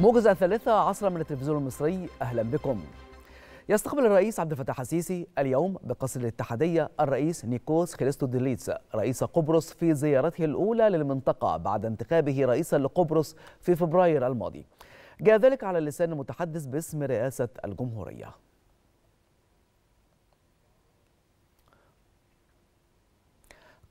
موجز الثالثة عصرا من التلفزيون المصري أهلا بكم يستقبل الرئيس عبد الفتاح السيسي اليوم بقصر الاتحادية الرئيس نيكوس خريستو ديليتس رئيس قبرص في زيارته الأولى للمنطقة بعد انتخابه رئيسا لقبرص في فبراير الماضي جاء ذلك على لسان المتحدث باسم رئاسة الجمهورية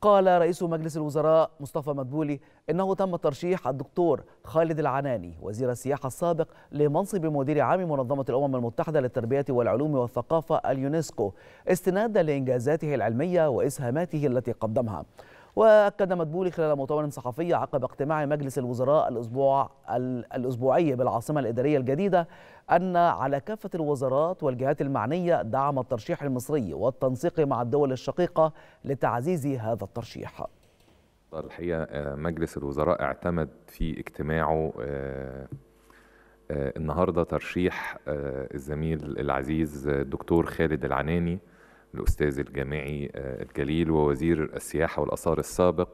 قال رئيس مجلس الوزراء مصطفى مدبولي انه تم ترشيح الدكتور خالد العناني وزير السياحه السابق لمنصب مدير عام منظمه الامم المتحده للتربيه والعلوم والثقافه اليونسكو استنادا لانجازاته العلميه واسهاماته التي قدمها واكد مدبولي خلال مؤتمر صحفي عقب اجتماع مجلس الوزراء الاسبوع الاسبوعي بالعاصمه الاداريه الجديده ان على كافه الوزارات والجهات المعنيه دعم الترشيح المصري والتنسيق مع الدول الشقيقه لتعزيز هذا الترشيح الحقيقه آه، مجلس الوزراء اعتمد في اجتماعه آه، آه، النهارده ترشيح الزميل العزيز الدكتور خالد العناني الأستاذ الجامعي آه، الجليل ووزير السياحة والآثار السابق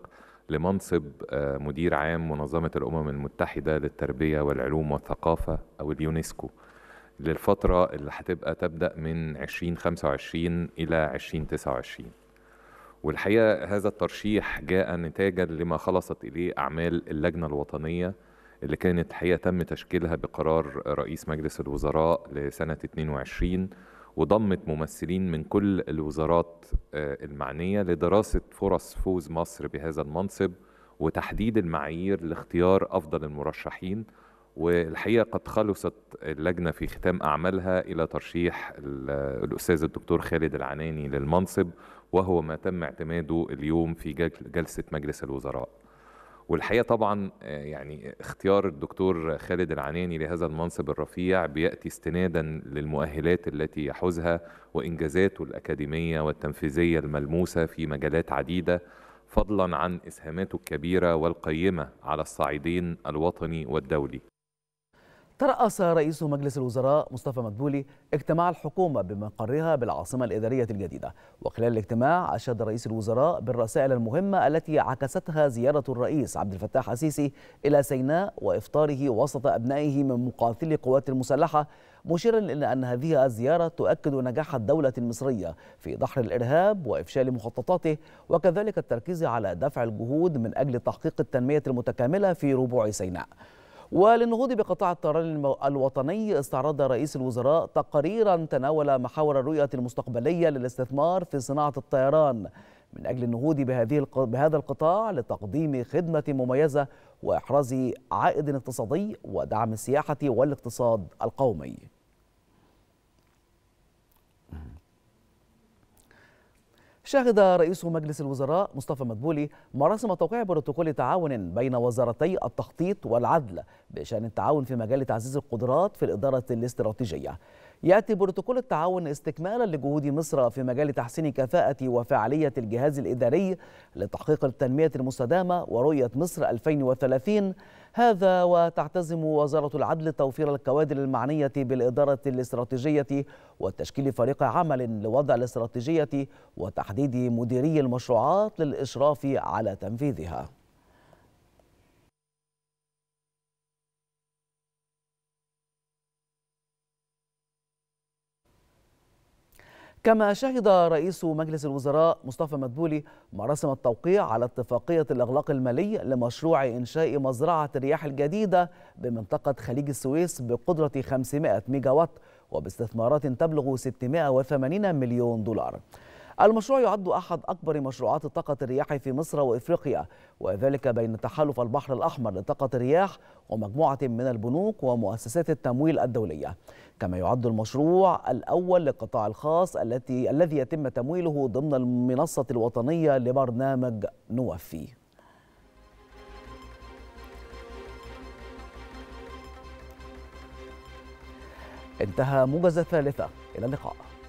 لمنصب آه، مدير عام منظمة الأمم المتحدة للتربية والعلوم والثقافة أو اليونسكو للفترة اللي هتبقى تبدأ من 2025 إلى 2029 والحقيقة هذا الترشيح جاء نتاجا لما خلصت إليه أعمال اللجنة الوطنية اللي كانت حقيقة تم تشكيلها بقرار رئيس مجلس الوزراء لسنة 22 وضمت ممثلين من كل الوزارات آه، المعنية لدراسة فرص فوز مصر بهذا المنصب وتحديد المعايير لاختيار أفضل المرشحين والحقيقة قد خلصت اللجنة في ختام أعمالها إلى ترشيح الأستاذ الدكتور خالد العناني للمنصب وهو ما تم اعتماده اليوم في جلسة مجلس الوزراء والحقيقه طبعا آه، يعني اختيار الدكتور خالد العناني لهذا المنصب الرفيع بياتي استنادا للمؤهلات التي يحوزها وانجازاته الاكاديميه والتنفيذيه الملموسه في مجالات عديده فضلا عن اسهاماته الكبيره والقيمه على الصعيدين الوطني والدولي ترأس رئيس مجلس الوزراء مصطفى مدبولي اجتماع الحكومة بمقرها بالعاصمة الإدارية الجديدة وخلال الاجتماع أشاد رئيس الوزراء بالرسائل المهمة التي عكستها زيارة الرئيس عبد الفتاح السيسي إلى سيناء وإفطاره وسط أبنائه من مقاتلي القوات المسلحة مشيرا إلى أن هذه الزيارة تؤكد نجاح الدولة المصرية في دحر الإرهاب وإفشال مخططاته وكذلك التركيز على دفع الجهود من أجل تحقيق التنمية المتكاملة في ربوع سيناء وللنهوض بقطاع الطيران الوطني استعرض رئيس الوزراء تقريرا تناول محاور الرؤية المستقبلية للاستثمار في صناعة الطيران من أجل النهوض بهذه بهذا القطاع لتقديم خدمة مميزة وإحراز عائد اقتصادي ودعم السياحة والاقتصاد القومي شهد رئيس مجلس الوزراء مصطفى مدبولي مراسم توقيع بروتوكول تعاون بين وزارتي التخطيط والعدل بشان التعاون في مجال تعزيز القدرات في الاداره الاستراتيجيه يأتي بروتوكول التعاون استكمالا لجهود مصر في مجال تحسين كفاءة وفعالية الجهاز الإداري لتحقيق التنمية المستدامة ورؤية مصر 2030 هذا وتعتزم وزارة العدل توفير الكوادر المعنية بالإدارة الاستراتيجية وتشكيل فريق عمل لوضع الاستراتيجية وتحديد مديري المشروعات للإشراف على تنفيذها كما شهد رئيس مجلس الوزراء مصطفى مدبولي مراسم التوقيع على اتفاقية الإغلاق المالي لمشروع إنشاء مزرعة الرياح الجديدة بمنطقة خليج السويس بقدرة 500 ميجاوات وباستثمارات تبلغ 680 مليون دولار المشروع يعد أحد أكبر مشروعات الطاقة الرياحي في مصر وإفريقيا وذلك بين تحالف البحر الأحمر لطاقة الرياح ومجموعة من البنوك ومؤسسات التمويل الدولية كما يعد المشروع الأول للقطاع الخاص التي الذي يتم تمويله ضمن المنصة الوطنية لبرنامج نوفي انتهى موجز الثالثة إلى اللقاء